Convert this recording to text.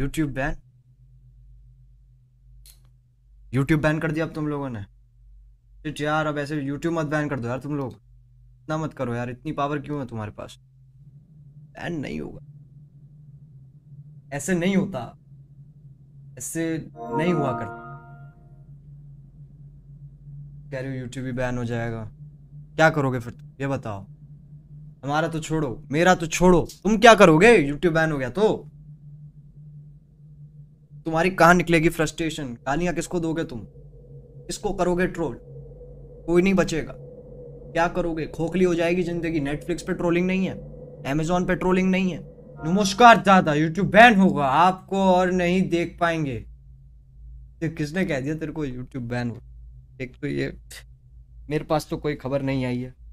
YouTube ban YouTube ban कर दिया अब तुम लोगों ने यार अब ऐसे यूट्यूब मत बैन कर दो यार तुम लोग इतना मत करो यार इतनी पावर क्यों है तुम्हारे पास बैन नहीं होगा ऐसे नहीं होता ऐसे नहीं हुआ करता कह रहे हो यूट्यूब भी बैन हो जाएगा क्या करोगे फिर तुम ये बताओ हमारा तो छोड़ो मेरा तो छोड़ो तुम क्या करोगे यूट्यूब बैन हो गया तो तुम्हारी कहाँ निकलेगी फ्रस्ट्रेशन गालियाँ किसको दोगे तुम किसको करोगे ट्रोल कोई नहीं बचेगा क्या करोगे खोखली हो जाएगी जिंदगी नेटफ्लिक्स पे ट्रोलिंग नहीं है अमेजोन पे ट्रोलिंग नहीं है नमस्कार दादा यूट्यूब बैन होगा आपको और नहीं देख पाएंगे तो किसने कह दिया तेरे को यूट्यूब बैन हो एक तो ये मेरे पास तो कोई खबर नहीं आई है